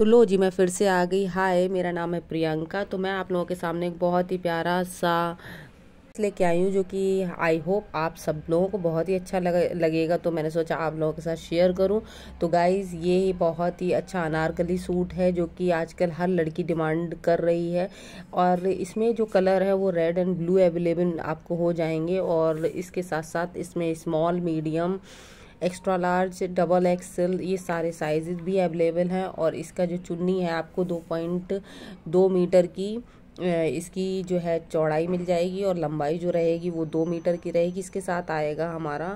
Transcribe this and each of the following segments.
तो लो जी मैं फिर से आ गई हाय मेरा नाम है प्रियंका तो मैं आप लोगों के सामने एक बहुत ही प्यारा सा लेके आई हूँ जो कि आई होप आप सब लोगों को बहुत ही अच्छा लग, लगेगा तो मैंने सोचा आप लोगों के साथ शेयर करूँ तो गाइज़ ये बहुत ही अच्छा अनारकली सूट है जो कि आजकल हर लड़की डिमांड कर रही है और इसमें जो कलर है वो रेड एंड ब्लू अवेलेबल आपको हो जाएंगे और इसके साथ साथ इसमें small medium extra large double XL ये सारे साइजेस भी अवेलेबल हैं और इसका जो चुन्नी है आपको दो पॉइंट दो मीटर की इसकी जो है चौड़ाई मिल जाएगी और लंबाई जो रहेगी वो दो मीटर की रहेगी इसके साथ आएगा हमारा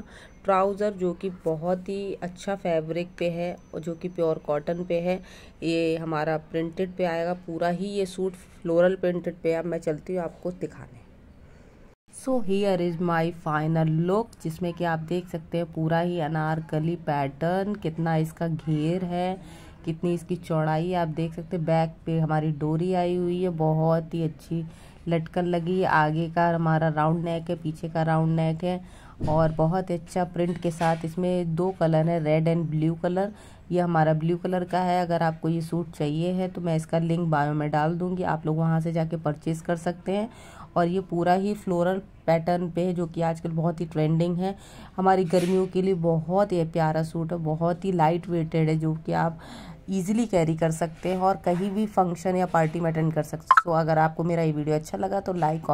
ट्राउज़र जो कि बहुत ही अच्छा फैब्रिक पे है और जो कि प्योर कॉटन पे है ये हमारा प्रिंटेड पे आएगा पूरा ही ये सूट फ्लोरल प्रिंटेड पे अब मैं चलती हूँ आपको दिखाने so here is my final look जिसमें कि आप देख सकते हैं पूरा ही अनारकली पैटर्न कितना इसका घेर है कितनी इसकी चौड़ाई आप देख सकते हैं बैक पे हमारी डोरी आई हुई है बहुत ही अच्छी लटकन लगी आगे का हमारा राउंड नेक है पीछे का राउंड नेक है और बहुत अच्छा प्रिंट के साथ इसमें दो कलर है रेड एंड ब्लू कलर ये हमारा ब्लू कलर का है अगर आपको ये सूट चाहिए है तो मैं इसका लिंक बायो में डाल दूँगी आप लोग वहाँ से जाके परचेज़ कर सकते हैं और ये पूरा ही फ्लोरल पैटर्न पे है जो कि आजकल बहुत ही ट्रेंडिंग है हमारी गर्मियों के लिए बहुत ही प्यारा सूट है बहुत ही लाइट वेटेड है जो कि आप ईजिली कैरी कर सकते हैं और कहीं भी फंक्शन या पार्टी में अटेंड कर सकते हो तो अगर आपको मेरा ये वीडियो अच्छा लगा तो लाइक